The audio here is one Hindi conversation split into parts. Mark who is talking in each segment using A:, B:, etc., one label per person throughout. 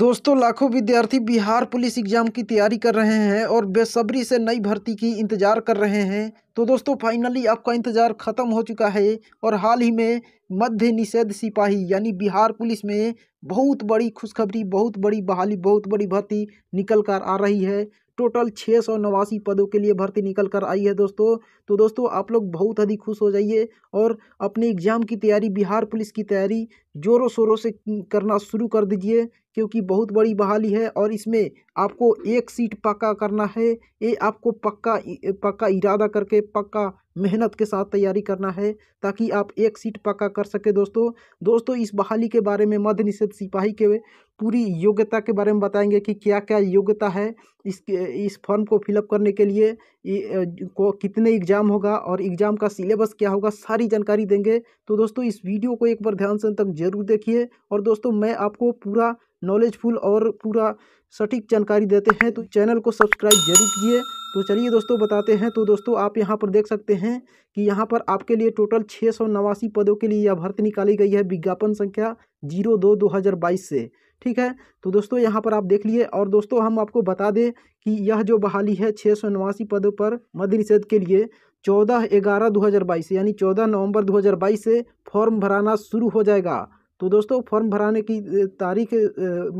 A: दोस्तों लाखों विद्यार्थी बिहार पुलिस एग्जाम की तैयारी कर रहे हैं और बेसब्री से नई भर्ती की इंतज़ार कर रहे हैं तो दोस्तों फाइनली आपका इंतज़ार ख़त्म हो चुका है और हाल ही में मध्य निषेध सिपाही यानी बिहार पुलिस में बहुत बड़ी खुशखबरी बहुत बड़ी बहाली बहुत बड़ी भर्ती निकल कर आ रही है टोटल छः सौ नवासी पदों के लिए भर्ती निकल कर आई है दोस्तों तो दोस्तों आप लोग बहुत अधिक खुश हो जाइए और अपने एग्ज़ाम की तैयारी बिहार पुलिस की तैयारी ज़ोरों शोरों से करना शुरू कर दीजिए क्योंकि बहुत बड़ी बहाली है और इसमें आपको एक सीट पक्का करना है ये आपको पक्का पक्का इरादा करके पक्का मेहनत के साथ तैयारी करना है ताकि आप एक सीट पक्का कर सके दोस्तों दोस्तों इस बहाली के बारे में मध्य निषेध सिपाही के पूरी योग्यता के बारे में बताएंगे कि क्या क्या योग्यता है इसके इस फॉर्म को फिलअप करने के लिए को कितने एग्ज़ाम होगा और एग्ज़ाम का सिलेबस क्या होगा सारी जानकारी देंगे तो दोस्तों इस वीडियो को एक बार ध्यान से तक जरूर देखिए और दोस्तों मैं आपको पूरा नॉलेजफुल और पूरा सटीक जानकारी देते हैं तो चैनल को सब्सक्राइब जरूर कीजिए तो चलिए दोस्तों बताते हैं तो दोस्तों आप यहाँ पर देख सकते हैं कि यहाँ पर आपके लिए टोटल छः सौ नवासी पदों के लिए यह भर्ती निकाली गई है विज्ञापन संख्या जीरो दो दो हज़ार बाईस से ठीक है तो दोस्तों यहाँ पर आप देख लिए और दोस्तों हम आपको बता दें कि यह जो बहाली है छः सौ नवासी पदों पर मध्य निषेध के लिए चौदह ग्यारह दो हज़ार बाईस यानी चौदह नवंबर दो हज़ार बाईस से फॉर्म भराना शुरू हो जाएगा तो दोस्तों फॉर्म भराने की तारीख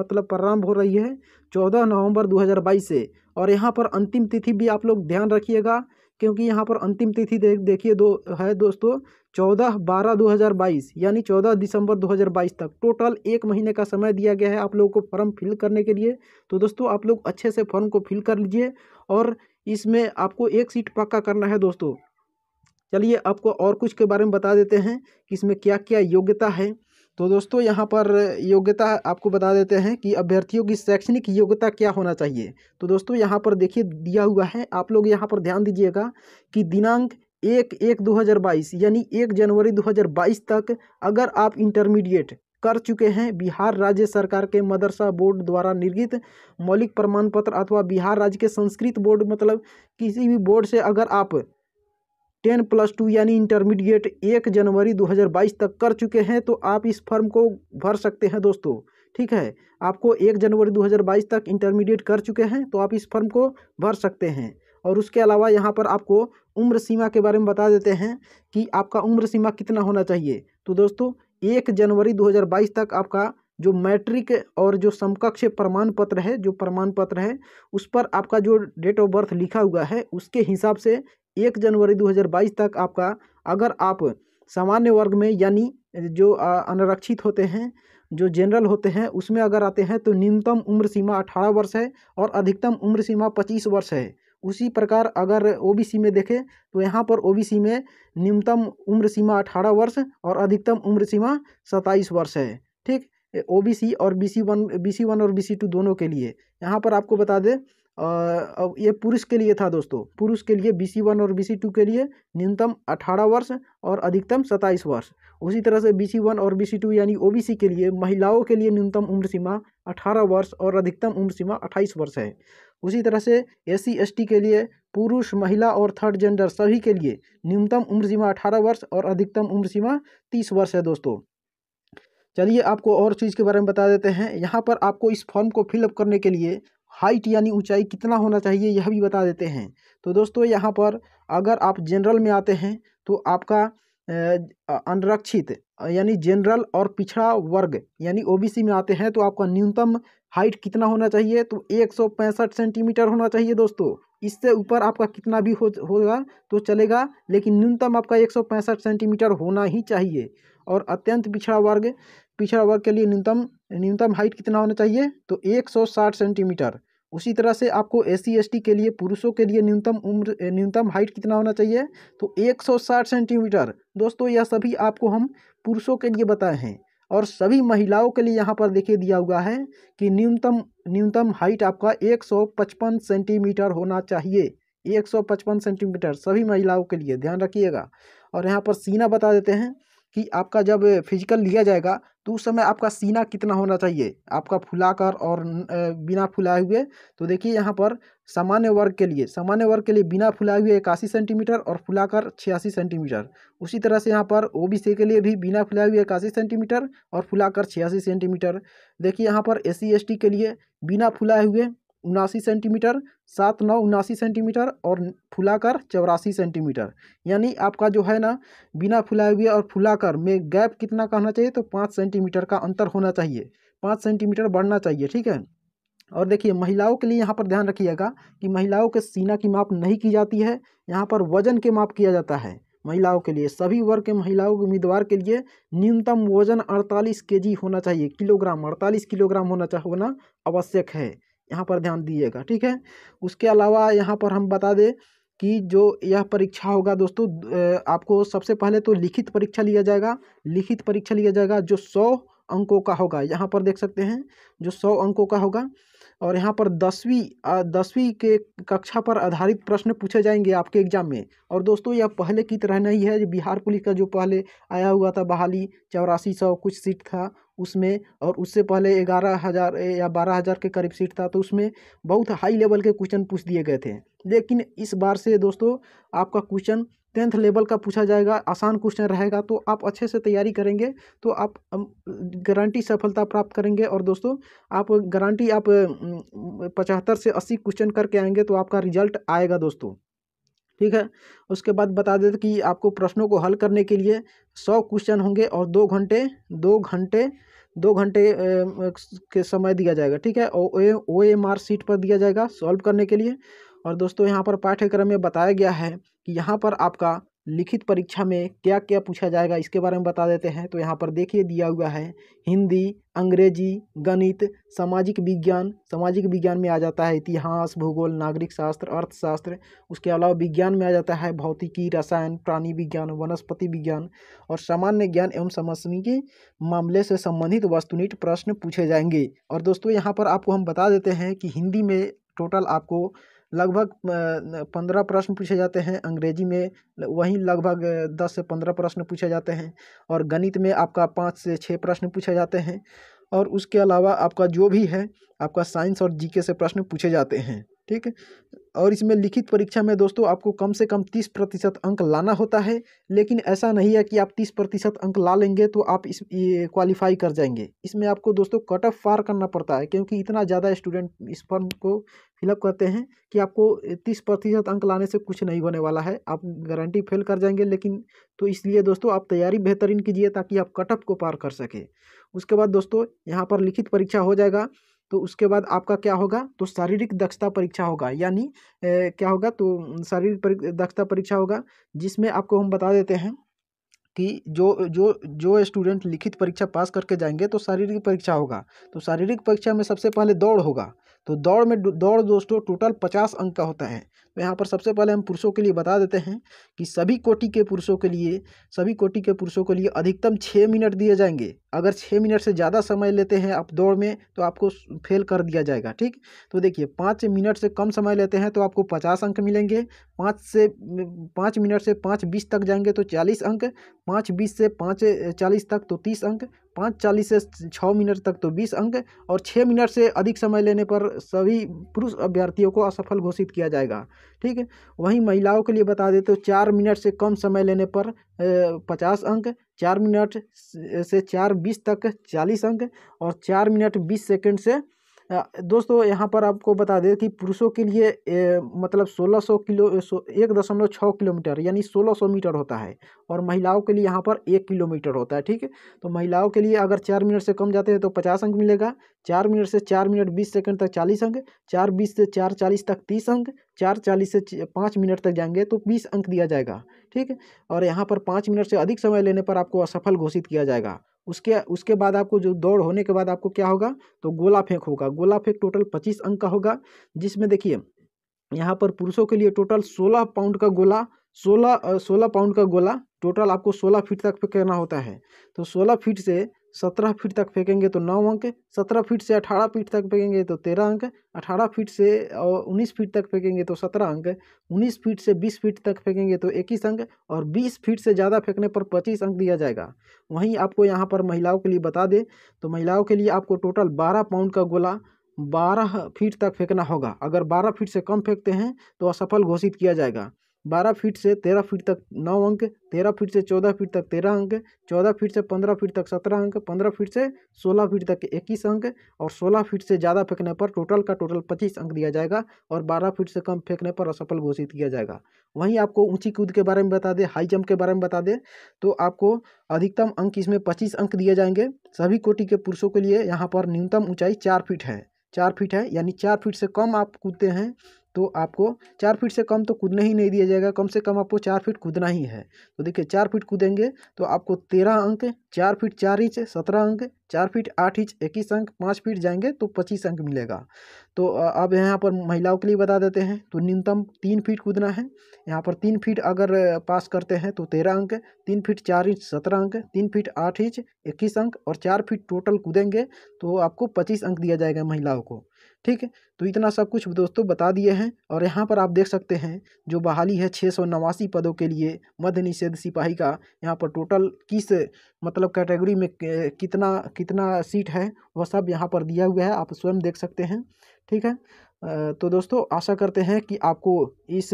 A: मतलब प्रारंभ हो रही है चौदह नवंबर बाईस से और यहाँ पर अंतिम तिथि भी आप लोग ध्यान रखिएगा क्योंकि यहाँ पर अंतिम तिथि देख देखिए दो है दोस्तों चौदह बारह दो हज़ार बाईस यानी चौदह दिसंबर दो हज़ार बाईस तक टोटल एक महीने का समय दिया गया है आप लोगों को फॉर्म फिल करने के लिए तो दोस्तों आप लोग अच्छे से फॉर्म को फिल कर लीजिए और इसमें आपको एक सीट पक्का करना है दोस्तों चलिए आपको और कुछ के बारे में बता देते हैं कि इसमें क्या क्या योग्यता है तो दोस्तों यहाँ पर योग्यता आपको बता देते हैं कि अभ्यर्थियों की शैक्षणिक योग्यता क्या होना चाहिए तो दोस्तों यहाँ पर देखिए दिया हुआ है आप लोग यहाँ पर ध्यान दीजिएगा कि दिनांक एक एक 2022 यानी एक जनवरी 2022 तक अगर आप इंटरमीडिएट कर चुके हैं बिहार राज्य सरकार के मदरसा बोर्ड द्वारा निर्गित मौलिक प्रमाण पत्र अथवा बिहार राज्य के संस्कृत बोर्ड मतलब किसी भी बोर्ड से अगर आप टेन प्लस टू यानी इंटरमीडिएट एक जनवरी 2022 तक कर चुके हैं तो आप इस फॉर्म को भर सकते हैं दोस्तों ठीक है आपको एक जनवरी 2022 तक इंटरमीडिएट कर चुके हैं तो आप इस फॉर्म को भर सकते हैं और उसके अलावा यहाँ पर आपको उम्र सीमा के बारे में बता देते हैं कि आपका उम्र सीमा कितना होना चाहिए तो दोस्तों एक जनवरी दो तक आपका जो मैट्रिक और जो समकक्ष प्रमाण पत्र है जो प्रमाण पत्र है उस पर आपका जो डेट ऑफ बर्थ लिखा हुआ है उसके हिसाब से एक जनवरी 2022 तक आपका अगर आप सामान्य वर्ग में यानी जो अनारक्षित होते हैं जो जनरल होते हैं उसमें अगर आते हैं तो न्यूनतम उम्र सीमा अठारह वर्ष है और अधिकतम उम्र सीमा पच्चीस वर्ष है उसी प्रकार अगर ओबीसी में देखें तो यहाँ पर ओबीसी में न्यूनतम उम्र सीमा अठारह वर्ष और अधिकतम उम्र सीमा सत्ताईस वर्ष है ठीक ओबीसी और बीसी वन बीसी वन और बीसी टू दोनों के लिए यहाँ पर आपको बता दें अब ये पुरुष के लिए था दोस्तों पुरुष के लिए बी सी वन और बी सी टू के लिए न्यूनतम अठारह वर्ष और अधिकतम सत्ताईस वर्ष उसी तरह से बी सी वन और बी सी टू यानी ओ बी सी के लिए महिलाओं के लिए न्यूनतम उम्र सीमा अठारह वर्ष और अधिकतम उम्र सीमा अट्ठाईस वर्ष है उसी तरह से एस सी के लिए पुरुष महिला और थर्ड जेंडर सभी के लिए न्यूनतम उम्र सीमा अठारह वर्ष और अधिकतम उम्र सीमा तीस वर्ष है दोस्तों चलिए आपको और चीज़ के बारे में बता देते हैं यहाँ पर आपको इस फॉर्म को फिलअप करने के लिए हाइट यानी ऊंचाई कितना होना चाहिए यह भी बता देते हैं तो दोस्तों यहाँ पर अगर आप जनरल में आते हैं तो आपका अनरक्षित यानी जनरल और पिछड़ा वर्ग यानी ओबीसी में आते हैं तो आपका न्यूनतम हाइट कितना होना चाहिए तो एक सौ पैंसठ सेंटीमीटर होना चाहिए दोस्तों इससे ऊपर आपका कितना भी हो होगा तो चलेगा लेकिन न्यूनतम आपका एक सौ पैंसठ सेंटीमीटर होना ही चाहिए और अत्यंत पिछड़ा वर्ग पिछड़ा वर्ग के लिए न्यूनतम न्यूनतम हाइट कितना होना चाहिए तो एक सौ साठ सेंटीमीटर उसी तरह से आपको एस सी के लिए पुरुषों के लिए न्यूनतम उम्र न्यूनतम हाइट कितना होना चाहिए तो 160 सेंटीमीटर दोस्तों यह सभी आपको हम पुरुषों के लिए बताए हैं और सभी महिलाओं के लिए यहाँ पर देखिए दिया हुआ है कि न्यूनतम न्यूनतम हाइट आपका 155 सेंटीमीटर होना चाहिए 155 सेंटीमीटर सभी महिलाओं के लिए ध्यान रखिएगा और यहाँ पर सीना बता देते हैं कि आपका जब फिजिकल लिया जाएगा तो उस समय आपका सीना कितना होना चाहिए आपका फुलाकर और बिना फुलाए हुए तो देखिए यहाँ पर सामान्य वर्ग के लिए सामान्य वर्ग के लिए बिना फुलाए हुए इक्यासी सेंटीमीटर और फुलाकर छियासी सेंटीमीटर उसी तरह से यहाँ पर ओ के लिए भी बिना फुलाए हुए इक्यासी सेंटीमीटर और फुलाकर छियासी सेंटीमीटर देखिए यहाँ पर एस सी e के लिए बिना फुलाए हुए उनासी सेंटीमीटर सात नौ उनासी सेंटीमीटर और फुलाकर चौरासी सेंटीमीटर यानी आपका जो है ना बिना फुलाए हुए और फुलाकर में गैप कितना का होना चाहिए तो पाँच सेंटीमीटर का अंतर होना चाहिए पाँच सेंटीमीटर बढ़ना चाहिए ठीक है और देखिए महिलाओं के लिए यहाँ पर ध्यान रखिएगा कि महिलाओं के सीना की माप नहीं की जाती है यहाँ पर वजन के माप किया जाता है महिलाओं के लिए सभी वर्ग के महिलाओं के उम्मीदवार के लिए न्यूनतम वजन अड़तालीस के होना चाहिए किलोग्राम अड़तालीस किलोग्राम होना होना आवश्यक है यहाँ पर ध्यान दीजिएगा ठीक है उसके अलावा यहाँ पर हम बता दें कि जो यह परीक्षा होगा दोस्तों आपको सबसे पहले तो लिखित परीक्षा लिया जाएगा लिखित परीक्षा लिया जाएगा जो सौ अंकों का होगा यहाँ पर देख सकते हैं जो सौ अंकों का होगा और यहाँ पर दसवीं दसवीं के कक्षा पर आधारित प्रश्न पूछे जाएंगे आपके एग्जाम में और दोस्तों यह पहले की तरह नहीं है बिहार पुलिस का जो पहले आया हुआ था बहाली चौरासी सौ कुछ सीट था उसमें और उससे पहले ग्यारह हज़ार या बारह हज़ार के करीब सीट था तो उसमें बहुत हाई लेवल के क्वेश्चन पूछ दिए गए थे लेकिन इस बार से दोस्तों आपका क्वेश्चन टेंथ लेवल का पूछा जाएगा आसान क्वेश्चन रहेगा तो आप अच्छे से तैयारी करेंगे तो आप गारंटी सफलता प्राप्त करेंगे और दोस्तों आप गारंटी आप पचहत्तर से अस्सी क्वेश्चन करके आएंगे तो आपका रिजल्ट आएगा दोस्तों ठीक है उसके बाद बता देते कि आपको प्रश्नों को हल करने के लिए सौ क्वेश्चन होंगे और दो घंटे दो घंटे दो घंटे के समय दिया जाएगा ठीक है ओ एम आर सीट पर दिया जाएगा सॉल्व करने के लिए और दोस्तों यहाँ पर पाठ्यक्रम में बताया गया है कि यहाँ पर आपका लिखित परीक्षा में क्या क्या पूछा जाएगा इसके बारे में बता देते हैं तो यहाँ पर देखिए दिया हुआ है हिंदी अंग्रेजी गणित सामाजिक विज्ञान सामाजिक विज्ञान में आ जाता है इतिहास भूगोल नागरिक शास्त्र अर्थशास्त्र उसके अलावा विज्ञान में आ जाता है भौतिकी रसायन प्राणी विज्ञान वनस्पति विज्ञान और सामान्य ज्ञान एवं समस्वी के मामले से संबंधित वस्तुनिष्ठ प्रश्न पूछे जाएंगे और दोस्तों यहाँ पर आपको हम बता देते हैं कि हिंदी में टोटल आपको लगभग पंद्रह प्रश्न पूछे जाते हैं अंग्रेजी में वहीं लगभग दस से पंद्रह प्रश्न पूछे जाते हैं और गणित में आपका पाँच से छः प्रश्न पूछे जाते हैं और उसके अलावा आपका जो भी है आपका साइंस और जी के से प्रश्न पूछे जाते हैं ठीक और इसमें लिखित परीक्षा में दोस्तों आपको कम से कम तीस प्रतिशत अंक लाना होता है लेकिन ऐसा नहीं है कि आप तीस प्रतिशत अंक ला लेंगे तो आप इस क्वालिफाई कर जाएंगे इसमें आपको दोस्तों कट ऑफ पार करना पड़ता है क्योंकि इतना ज़्यादा स्टूडेंट इस फॉर्म को फिलअप करते हैं कि आपको तीस प्रतिशत अंक लाने से कुछ नहीं होने वाला है आप गारंटी फेल कर जाएंगे लेकिन तो इसलिए दोस्तों आप तैयारी बेहतरीन कीजिए ताकि आप कट ऑफ को पार कर सकें उसके बाद दोस्तों यहाँ पर लिखित परीक्षा हो जाएगा तो उसके बाद आपका क्या होगा तो शारीरिक दक्षता परीक्षा होगा यानी क्या होगा तो शारीरिक दक्षता परीक्षा होगा जिसमें आपको हम बता देते हैं कि जो जो जो स्टूडेंट लिखित परीक्षा पास करके जाएंगे तो शारीरिक परीक्षा होगा तो शारीरिक परीक्षा में सबसे पहले दौड़ होगा तो दौड़ में दौड़ दोस्तों टोटल पचास अंक का होता है तो यहाँ पर सबसे पहले हम पुरुषों के लिए बता देते हैं कि सभी कोटि के पुरुषों के लिए सभी कोटि के पुरुषों के लिए अधिकतम छः मिनट दिए जाएंगे अगर छः मिनट से ज़्यादा समय लेते हैं आप दौड़ में तो आपको फेल कर दिया जाएगा ठीक तो देखिए पाँच मिनट से कम समय लेते हैं तो आपको पचास अंक मिलेंगे पाँच से पाँच मिनट से पाँच बीस तक जाएंगे तो चालीस अंक पाँच बीस से पाँच चालीस तक तो तीस अंक पाँच चालीस से छः मिनट तक तो बीस अंक और छः मिनट से अधिक समय लेने पर सभी पुरुष अभ्यर्थियों को असफल घोषित किया जाएगा ठीक है वहीं महिलाओं के लिए बता देते तो चार मिनट से कम समय लेने पर पचास अंक चार मिनट से चार बीस तक चालीस अंक और चार मिनट बीस सेकेंड से दोस्तों यहाँ पर आपको बता दें कि पुरुषों के लिए ए, मतलब 1600 किलो सो, एक दशमलव छः किलोमीटर यानी 1600 मीटर होता है और महिलाओं के लिए यहाँ पर एक किलोमीटर होता है ठीक है तो महिलाओं के लिए अगर चार मिनट से कम जाते हैं तो पचास अंक मिलेगा चार मिनट से चार मिनट बीस सेकंड तक चालीस अंक चार बीस से चार चालीस तक तीस अंक चार चालीस से पाँच मिनट तक जाएंगे तो बीस अंक दिया जाएगा ठीक है और यहाँ पर पाँच मिनट से अधिक समय लेने पर आपको असफल घोषित किया जाएगा उसके उसके बाद आपको जो दौड़ होने के बाद आपको क्या होगा तो गोला फेंक होगा गोला फेंक टोटल पच्चीस अंक का होगा जिसमें देखिए यहाँ पर पुरुषों के लिए टोटल सोलह पाउंड का गोला सोलह सोलह पाउंड का गोला टोटल आपको सोलह फीट तक पे करना होता है तो सोलह फीट से सत्रह फीट तक फेंकेंगे तो नौ अंक सत्रह फीट से अठारह फीट तक फेंकेंगे तो तेरह अंक अठारह फीट से और उन्नीस फीट तक फेंकेंगे तो सत्रह अंक उन्नीस फीट से बीस फीट तक फेंकेंगे तो इक्कीस अंक और बीस फीट से ज़्यादा फेंकने पर पच्चीस अंक दिया जाएगा वहीं आपको यहाँ पर महिलाओं के लिए बता दें तो महिलाओं के लिए आपको टोटल बारह पाउंड का गोला बारह फीट तक फेंकना होगा अगर बारह फीट से कम फेंकते हैं तो असफल घोषित किया जाएगा बारह फीट से तेरह फीट तक नौ अंक तेरह फीट से चौदह फीट तक तेरह अंक चौदह फीट से पंद्रह फीट तक सत्रह अंक पंद्रह फीट से सोलह फीट तक इक्कीस अंक और सोलह फीट से ज़्यादा फेंकने पर टोटल का टोटल पच्चीस अंक दिया जाएगा और बारह फीट से कम फेंकने पर असफल घोषित किया जाएगा वहीं आपको ऊंची कूद के बारे में बता दें हाई जंप के बारे में बता दें तो आपको अधिकतम अंक इसमें पच्चीस अंक दिए जाएंगे सभी कोटि के पुरुषों के लिए यहाँ पर न्यूनतम ऊँचाई चार फीट है चार फीट है यानी चार फीट से कम आप कूदते हैं तो आपको चार फीट से कम तो कूदने ही नहीं दिया जाएगा कम से कम आपको चार फीट कूदना ही है तो देखिए चार फीट कूदेंगे तो आपको तेरह अंक चार फीट चार इंच सत्रह अंक चार फीट आठ इंच इक्कीस अंक पाँच फीट जाएंगे तो पच्चीस अंक मिलेगा तो अब यहाँ पर महिलाओं के लिए बता देते हैं तो न्यूनतम तीन फीट कूदना है यहाँ पर तीन फीट अगर पास करते हैं तो तेरह अंक तीन फीट चार इंच सत्रह अंक तीन फीट आठ इंच इक्कीस अंक और चार फीट टोटल कूदेंगे तो आपको पच्चीस अंक दिया जाएगा महिलाओं को ठीक है तो इतना सब कुछ दोस्तों बता दिए हैं और यहाँ पर आप देख सकते हैं जो बहाली है छः सौ नवासी पदों के लिए मध्य निषेध सिपाही का यहाँ पर टोटल किस मतलब कैटेगरी में कितना कितना सीट है वह सब यहाँ पर दिया हुआ है आप स्वयं देख सकते हैं ठीक है तो दोस्तों आशा करते हैं कि आपको इस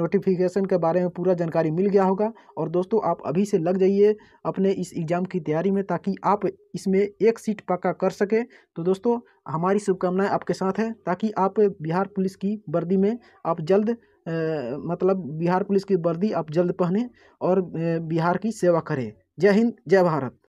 A: नोटिफिकेशन के बारे में पूरा जानकारी मिल गया होगा और दोस्तों आप अभी से लग जाइए अपने इस एग्ज़ाम की तैयारी में ताकि आप इसमें एक सीट पक्का कर सकें तो दोस्तों हमारी शुभकामनाएं आपके साथ हैं ताकि आप बिहार पुलिस की वर्दी में आप जल्द मतलब बिहार पुलिस की वर्दी आप जल्द पहने और बिहार की सेवा करें जय हिंद जय भारत